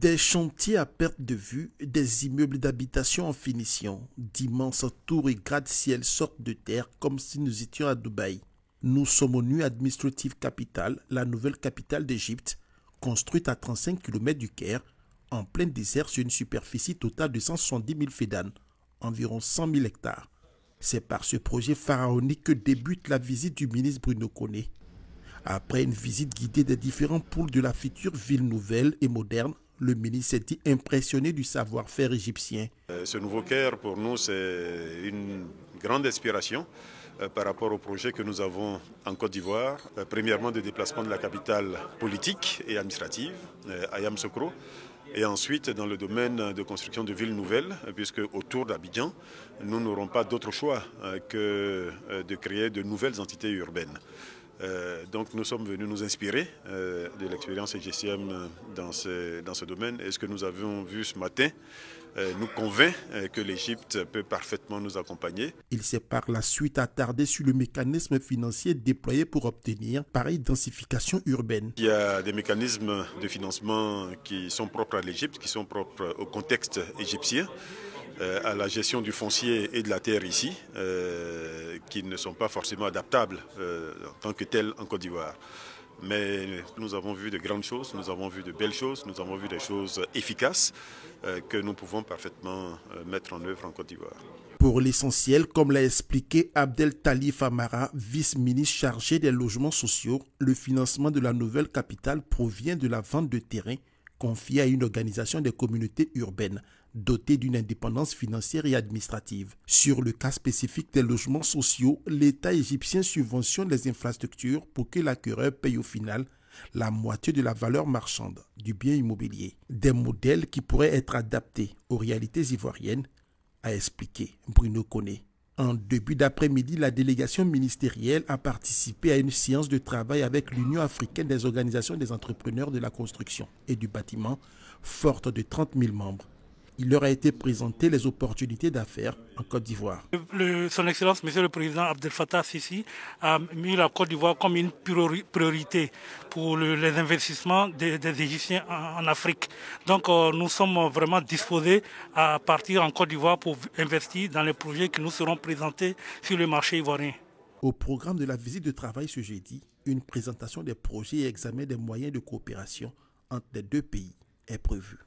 Des chantiers à perte de vue, des immeubles d'habitation en finition, d'immenses tours et gratte-ciel sortent de terre comme si nous étions à Dubaï. Nous sommes au Nu Administrative Capital, la nouvelle capitale d'Égypte, construite à 35 km du Caire, en plein désert sur une superficie totale de 170 000 fédanes, environ 100 000 hectares. C'est par ce projet pharaonique que débute la visite du ministre Bruno Koné. Après une visite guidée des différents pôles de la future ville nouvelle et moderne, le ministre s'est dit impressionné du savoir-faire égyptien. Euh, ce nouveau Caire, pour nous, c'est une grande inspiration euh, par rapport au projet que nous avons en Côte d'Ivoire. Euh, premièrement, de déplacement de la capitale politique et administrative, à Yamoussoukro. Et ensuite, dans le domaine de construction de villes nouvelles, puisque autour d'Abidjan, nous n'aurons pas d'autre choix que de créer de nouvelles entités urbaines. Euh, donc nous sommes venus nous inspirer euh, de l'expérience égyptienne euh, dans ce, dans ce domaine. Et ce que nous avons vu ce matin nous convainc que l'Égypte peut parfaitement nous accompagner. Il s'est par la suite attardé sur le mécanisme financier déployé pour obtenir pareille densification urbaine. Il y a des mécanismes de financement qui sont propres à l'Égypte, qui sont propres au contexte égyptien. Euh, à la gestion du foncier et de la terre ici, euh, qui ne sont pas forcément adaptables euh, en tant que telles en Côte d'Ivoire. Mais nous avons vu de grandes choses, nous avons vu de belles choses, nous avons vu des choses efficaces que nous pouvons parfaitement mettre en œuvre en Côte d'Ivoire. Pour l'essentiel, comme l'a expliqué Abdel Talif Amara, vice-ministre chargé des logements sociaux, le financement de la nouvelle capitale provient de la vente de terrains confié à une organisation des communautés urbaines dotée d'une indépendance financière et administrative. Sur le cas spécifique des logements sociaux, l'État égyptien subventionne les infrastructures pour que l'acquéreur paye au final la moitié de la valeur marchande du bien immobilier. Des modèles qui pourraient être adaptés aux réalités ivoiriennes, a expliqué Bruno Conné. En début d'après-midi, la délégation ministérielle a participé à une séance de travail avec l'Union africaine des organisations des entrepreneurs de la construction et du bâtiment, forte de 30 000 membres il leur a été présenté les opportunités d'affaires en Côte d'Ivoire. Son Excellence, Monsieur le Président Abdel Fattah Sisi, a mis la Côte d'Ivoire comme une priorité pour les investissements des, Égyptiens en, Afrique. Donc euh, nous sommes vraiment disposés à partir en Côte d'Ivoire pour investir dans les projets qui nous seront présentés sur le marché ivoirien. Au programme de la visite de travail ce jeudi, une présentation des projets et examen des moyens de coopération entre les deux pays est prévue.